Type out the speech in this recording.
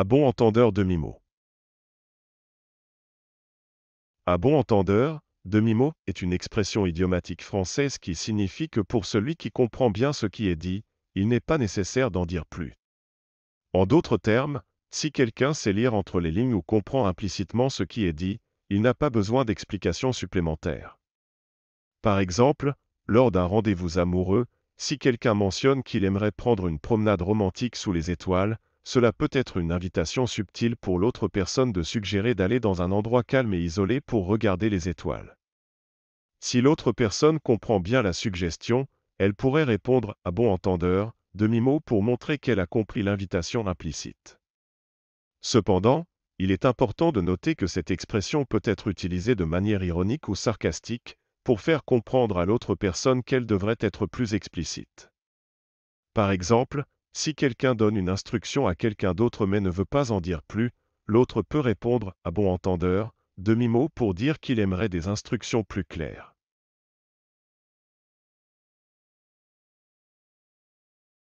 À bon entendeur demi-mot. À bon entendeur, demi-mot est une expression idiomatique française qui signifie que pour celui qui comprend bien ce qui est dit, il n'est pas nécessaire d'en dire plus. En d'autres termes, si quelqu'un sait lire entre les lignes ou comprend implicitement ce qui est dit, il n'a pas besoin d'explications supplémentaires. Par exemple, lors d'un rendez-vous amoureux, si quelqu'un mentionne qu'il aimerait prendre une promenade romantique sous les étoiles, cela peut être une invitation subtile pour l'autre personne de suggérer d'aller dans un endroit calme et isolé pour regarder les étoiles. Si l'autre personne comprend bien la suggestion, elle pourrait répondre à ah bon entendeur, demi-mot pour montrer qu'elle a compris l'invitation implicite. Cependant, il est important de noter que cette expression peut être utilisée de manière ironique ou sarcastique pour faire comprendre à l'autre personne qu'elle devrait être plus explicite. Par exemple, si quelqu'un donne une instruction à quelqu'un d'autre mais ne veut pas en dire plus, l'autre peut répondre, à bon entendeur, demi-mot pour dire qu'il aimerait des instructions plus claires.